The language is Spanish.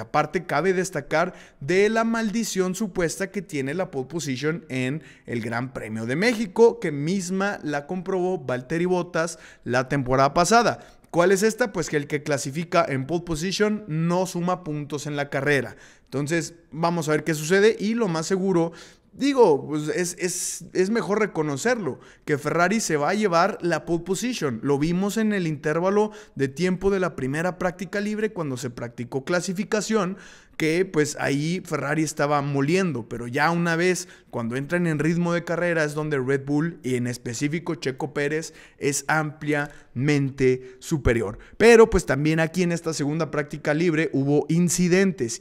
Aparte, cabe destacar de la maldición supuesta que tiene la pole position en el Gran Premio de México, que misma la comprobó Valtteri Bottas la temporada pasada. ¿Cuál es esta? Pues que el que clasifica en pole position no suma puntos en la carrera. Entonces, vamos a ver qué sucede y lo más seguro Digo, pues es, mejor reconocerlo, que Ferrari se va a llevar la pole position. Lo vimos en el intervalo de tiempo de la primera práctica libre cuando se practicó clasificación, que pues ahí Ferrari estaba moliendo, pero ya una vez cuando entran en ritmo de carrera es donde Red Bull y en específico Checo Pérez es ampliamente superior. Pero pues también aquí en esta segunda práctica libre hubo incidentes